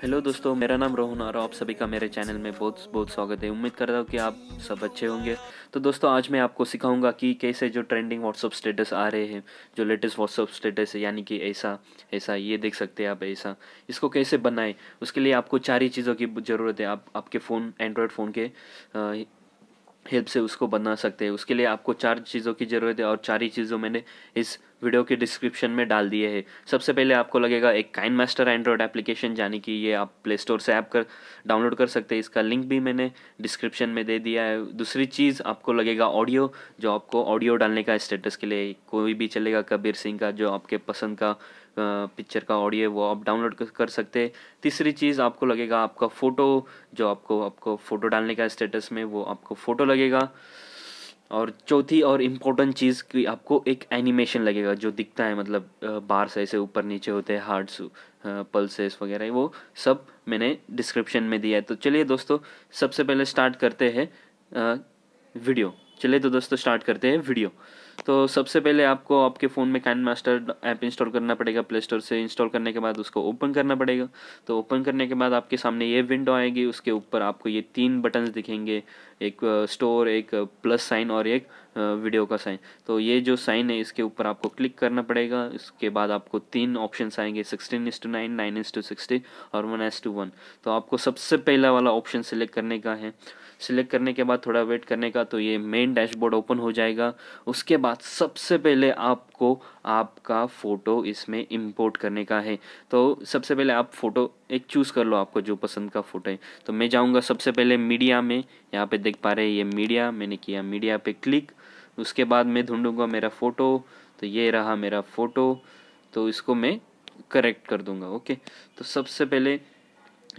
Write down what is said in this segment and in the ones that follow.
hello दोस्तों मेरा नाम रोहन और आप सभी का मेरे चैनल में बहुत बहुत स्वागत है उम्मीद करता हूँ कि आप सब अच्छे होंगे तो दोस्तों आज मैं आपको सिखाऊंगा कि कैसे जो ट्रेंडिंग व्हाट्सअप स्टेटस आ रहे हैं जो लेटेस्ट व्हाट्सअप स्टेटस है यानी कि ऐसा ऐसा ये देख सकते हैं आप ऐसा इसको कैसे बनाएं उसके लिए आपको चार ही चीज़ों की ज़रूरत है आप आपके फ़ोन एंड्रॉयड फ़ोन के आ, हेल्प से उसको बना सकते हैं उसके लिए आपको चार चीज़ों की ज़रूरत है और चार ही चीज़ों मैंने इस वीडियो के डिस्क्रिप्शन में डाल दिए हैं सबसे पहले आपको लगेगा एक काइन मास्टर एंड्रॉयड एप्लीकेशन यानी कि ये आप प्ले स्टोर से ऐप कर डाउनलोड कर सकते हैं इसका लिंक भी मैंने डिस्क्रिप्शन में दे दिया है दूसरी चीज़ आपको लगेगा ऑडियो जो आपको ऑडियो डालने का स्टेटस के लिए कोई भी चलेगा कबीर सिंह का जो आपके पसंद का पिक्चर का ऑडियो है वो आप डाउनलोड कर सकते हैं तीसरी चीज़ आपको लगेगा आपका फ़ोटो जो आपको आपको फ़ोटो डालने का स्टेटस में वो आपको फ़ोटो लगेगा और चौथी और इम्पोर्टेंट चीज़ कि आपको एक एनिमेशन लगेगा जो दिखता है मतलब बार्स ऐसे ऊपर नीचे होते हैं हार्ट्स पल्सेस वगैरह वो सब मैंने डिस्क्रिप्शन में दिया है तो चलिए दोस्तों सबसे पहले स्टार्ट करते हैं वीडियो चलिए तो दोस्तों स्टार्ट करते हैं वीडियो तो सबसे पहले आपको आपके फ़ोन में कैन मास्टर ऐप इंस्टॉल करना पड़ेगा प्ले स्टोर से इंस्टॉल करने के बाद उसको ओपन करना पड़ेगा तो ओपन करने के बाद आपके सामने ये विंडो आएगी उसके ऊपर आपको ये तीन बटन्स दिखेंगे एक स्टोर एक प्लस साइन और एक वीडियो का साइन तो ये जो साइन है इसके ऊपर आपको क्लिक करना पड़ेगा इसके बाद आपको तीन ऑप्शन आएंगे sixteen is to nine nine is to sixty और वन एस टू वन तो आपको सबसे पहला वाला ऑप्शन सिलेक्ट करने का है सिलेक्ट करने के बाद थोड़ा वेट करने का तो ये मेन डैशबोर्ड ओपन हो जाएगा उसके बाद सबसे पहले आपको आपका फ़ोटो इसमें इंपोर्ट करने का है तो सबसे पहले आप फ़ोटो एक चूज़ कर लो आपको जो पसंद का फ़ोटो है तो मैं जाऊँगा सबसे पहले मीडिया में यहाँ पे देख पा रहे हैं ये मीडिया मैंने किया मीडिया पे क्लिक उसके बाद मैं ढूंढूंगा मेरा फ़ोटो तो ये रहा मेरा फ़ोटो तो इसको मैं करेक्ट कर दूँगा ओके तो सबसे पहले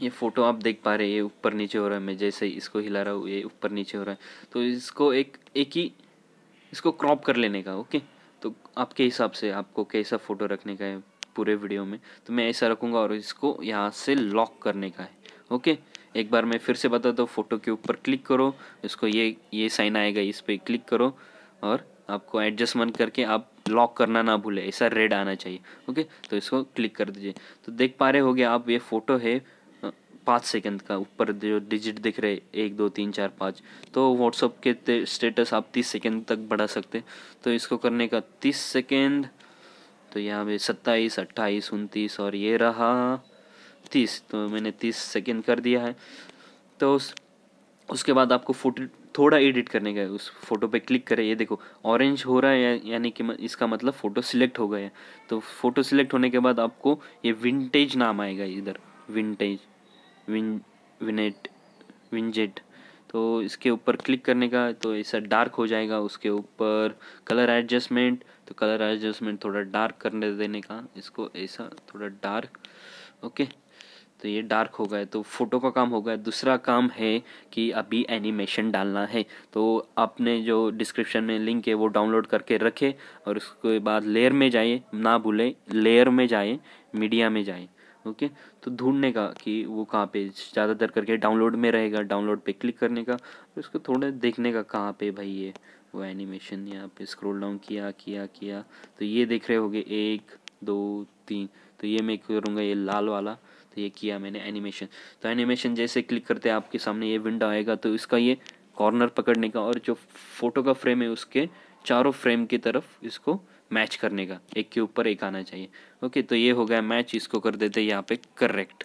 ये फ़ोटो आप देख पा रहे हैं ये ऊपर नीचे हो रहा है मैं जैसे इसको हिला रहा हूँ ये ऊपर नीचे हो रहा है तो इसको एक एक ही इसको क्रॉप कर लेने का ओके तो आपके हिसाब से आपको कैसा फ़ोटो रखने का है पूरे वीडियो में तो मैं ऐसा रखूँगा और इसको यहाँ से लॉक करने का है ओके एक बार मैं फिर से बता दो फ़ोटो के ऊपर क्लिक करो इसको ये ये साइन आएगा इस पर क्लिक करो और आपको एडजस्टमेंट करके आप लॉक करना ना भूले ऐसा रेड आना चाहिए ओके तो इसको क्लिक कर दीजिए तो देख पा रहे होगे आप ये फ़ोटो है पाँच सेकंड का ऊपर जो डिजिट दिख रहे एक दो तीन चार पाँच तो व्हाट्सअप के स्टेटस आप तीस सेकंड तक बढ़ा सकते तो इसको करने का तीस सेकंड तो यहाँ पे सत्ताईस अट्ठाईस उनतीस और ये रहा तीस तो मैंने तीस सेकंड कर दिया है तो उस उसके बाद आपको फोटो थोड़ा एडिट करने का उस फोटो पे क्लिक करें ये देखो ऑरेंज हो रहा है यानी कि इसका मतलब फ़ोटो सिलेक्ट हो गया है तो फ़ोटो सिलेक्ट होने के बाद आपको ये विंटेज नाम आएगा इधर विंटेज विन विनेट विंजेट तो इसके ऊपर क्लिक करने का तो ऐसा डार्क हो जाएगा उसके ऊपर कलर एडजस्टमेंट तो कलर एडजस्टमेंट थोड़ा डार्क करने देने का इसको ऐसा थोड़ा डार्क ओके तो ये डार्क हो गया तो फ़ोटो का काम हो गया दूसरा काम है कि अभी एनिमेशन डालना है तो आपने जो डिस्क्रिप्शन में लिंक है वो डाउनलोड करके रखें और उसके बाद लेयर में जाइए ना भूलें लेयर में जाए मीडिया में जाए ओके तो ढूंढने का कि वो कहाँ पे ज़्यादातर करके डाउनलोड में रहेगा डाउनलोड पे क्लिक करने का फिर उसको थोड़ा देखने का कहाँ पे भाई ये वो एनिमेशन यहाँ पे स्क्रॉल डाउन किया किया किया तो ये देख रहे होगे एक दो तीन तो ये मैं करूँगा ये लाल वाला तो ये किया मैंने एनिमेशन तो एनिमेशन जैसे क्लिक करते हैं आपके सामने ये विंडो आएगा तो इसका ये कॉर्नर पकड़ने का और जो फोटो का फ्रेम है उसके चारों फ्रेम की तरफ इसको मैच करने का एक के ऊपर एक आना चाहिए ओके तो ये हो गया मैच इसको कर देते यहाँ पे करेक्ट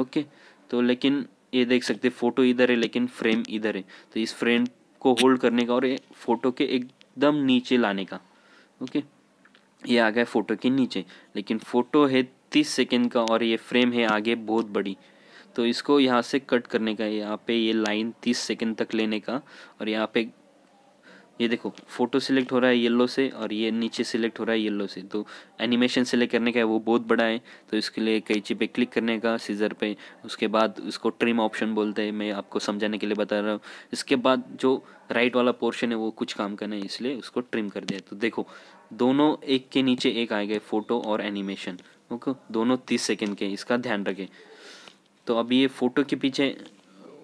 ओके तो लेकिन ये देख सकते फ़ोटो इधर है लेकिन फ्रेम इधर है तो इस फ्रेम को होल्ड करने का और ये फ़ोटो के एकदम नीचे लाने का ओके ये आ गया फ़ोटो के नीचे लेकिन फ़ोटो है तीस सेकेंड का और ये फ्रेम है आगे बहुत बड़ी तो इसको यहाँ से कट करने का यहाँ पे ये लाइन तीस सेकेंड तक लेने का और यहाँ पे ये देखो फोटो सिलेक्ट हो रहा है येलो से और ये नीचे सिलेक्ट हो रहा है येलो से तो एनिमेशन सिलेक्ट करने का है वो बहुत बड़ा है तो इसके लिए कैची पे क्लिक करने का सीज़र पे उसके बाद उसको ट्रिम ऑप्शन बोलते हैं मैं आपको समझाने के लिए बता रहा हूँ इसके बाद जो राइट वाला पोर्शन है वो कुछ काम करना है इसलिए उसको ट्रिम कर दिया तो देखो दोनों एक के नीचे एक आ गए फ़ोटो और एनिमेशन ओके दोनों तीस सेकेंड के इसका ध्यान रखें तो अब ये फ़ोटो के पीछे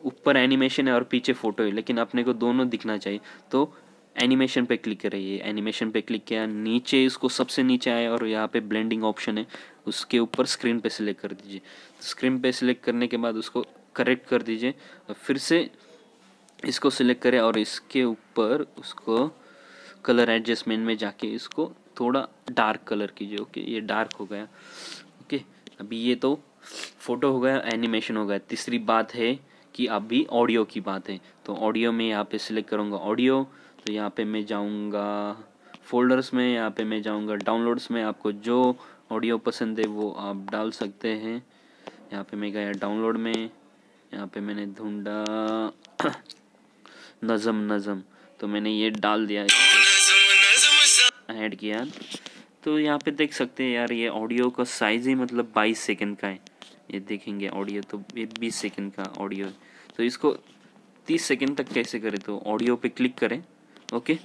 ऊपर एनिमेशन है और पीछे फ़ोटो है लेकिन अपने को दोनों दिखना चाहिए तो एनिमेशन पे क्लिक करिए एनिमेशन पे क्लिक किया नीचे इसको सबसे नीचे आए और यहाँ पे ब्लेंडिंग ऑप्शन है उसके ऊपर स्क्रीन पे सिलेक्ट कर दीजिए स्क्रीन पे सिलेक्ट करने के बाद उसको करेक्ट कर दीजिए और फिर से इसको सिलेक्ट करें और इसके ऊपर उसको कलर एडजस्टमेंट में जाके इसको थोड़ा डार्क कलर कीजिए ओके ये डार्क हो गया ओके अभी ये तो फोटो हो गया एनिमेशन हो गया तीसरी बात है कि अभी ऑडियो की बात है तो ऑडियो में यहाँ पे सिलेक्ट करूँगा ऑडियो तो यहाँ पे मैं जाऊँगा फोल्डर्स में यहाँ पे मैं जाऊँगा डाउनलोड्स में आपको जो ऑडियो पसंद है वो आप डाल सकते हैं यहाँ पे मैं गया डाउनलोड में यहाँ पे मैंने ढूंढा नज़म नज़म तो मैंने ये डाल दिया ऐड किया तो यहाँ पे देख सकते हैं यार ये ऑडियो का साइज़ ही मतलब 22 सेकंड का है ये देखेंगे ऑडियो तो ये 20 सेकंड का ऑडियो है तो इसको 30 सेकंड तक कैसे करें तो ऑडियो पे क्लिक करें ओके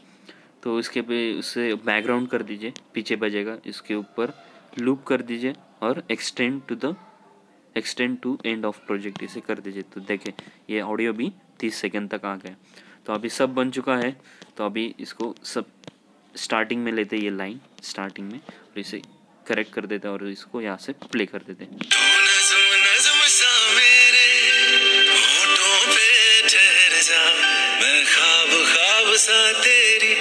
तो इसके पे उसे बैकग्राउंड कर दीजिए पीछे बजेगा इसके ऊपर लूप कर दीजिए और extend to the extend to end of project इसे कर दीजिए तो देखें ये ऑडियो भी तीस सेकेंड तक आ गया तो अभी सब बन चुका है तो अभी इसको सब स्टार्टिंग में लेते ये लाइन स्टार्टिंग में और इसे करेक्ट कर देते और इसको यहाँ से प्ले कर देते तेरी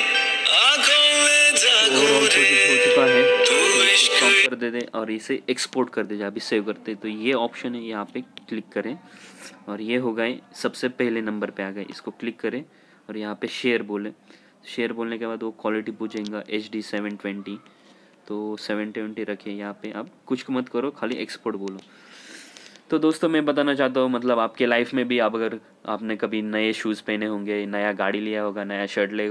आंखों में जागो तो रे तो कर दे दें और इसे एक्सपोर्ट कर दे जाए अभी सेव करते तो ये ऑप्शन है यहाँ पे क्लिक करें और ये हो गए सबसे पहले नंबर पे आ गए इसको क्लिक करें और यहाँ पे शेयर बोलें शेयर बोलने के बाद वो क्वालिटी पूछेगा एच डी सेवन ट्वेंटी तो सेवन ट्वेंटी रखें यहाँ पे आप कुछ मत करो खाली एक्सपोर्ट बोलो तो दोस्तों मैं बताना चाहता हूँ मतलब आपके लाइफ में भी आप अगर आपने कभी नए शूज़ पहने होंगे नया गाड़ी लिया होगा नया शर्ट ले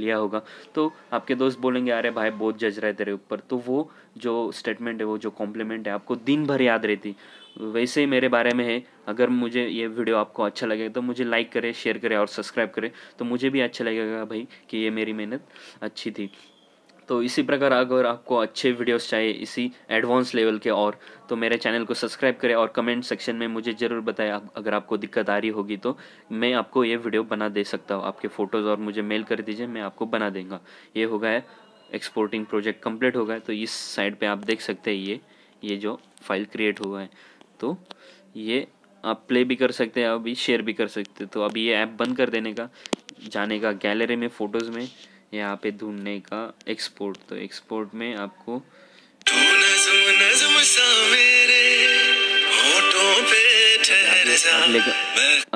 लिया होगा तो आपके दोस्त बोलेंगे अरे भाई बहुत जज रहे तेरे ऊपर तो वो जो स्टेटमेंट है वो जो कॉम्प्लीमेंट है आपको दिन भर याद रहती वैसे ही मेरे बारे में है अगर मुझे ये वीडियो आपको अच्छा लगे तो मुझे लाइक करें शेयर करें और सब्सक्राइब करें तो मुझे भी अच्छा लगेगा भाई कि ये मेरी मेहनत अच्छी थी तो इसी प्रकार अगर आपको अच्छे वीडियोस चाहिए इसी एडवांस लेवल के और तो मेरे चैनल को सब्सक्राइब करें और कमेंट सेक्शन में मुझे ज़रूर बताएं आप अगर आपको दिक्कत आ रही होगी तो मैं आपको ये वीडियो बना दे सकता हूँ आपके फ़ोटोज़ और मुझे मेल कर दीजिए मैं आपको बना देंगे ये हो गया एक्सपोर्टिंग प्रोजेक्ट कम्प्लीट हो गया तो इस साइड पर आप देख सकते हैं ये ये जो फाइल क्रिएट हुआ है तो ये आप प्ले भी कर सकते हैं अभी शेयर भी कर सकते हैं तो अभी ये ऐप बंद कर देने का जाने का गैलरी में फ़ोटोज़ में यहाँ पे ढूंढने का एक्सपोर्ट तो एक्सपोर्ट में आपको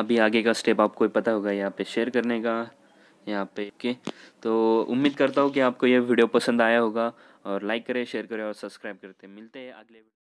अभी आगे का स्टेप आपको पता होगा यहाँ पे शेयर करने का यहाँ पे के तो उम्मीद करता हूँ कि आपको यह वीडियो पसंद आया होगा और लाइक करें शेयर करें और सब्सक्राइब करते मिलते हैं अगले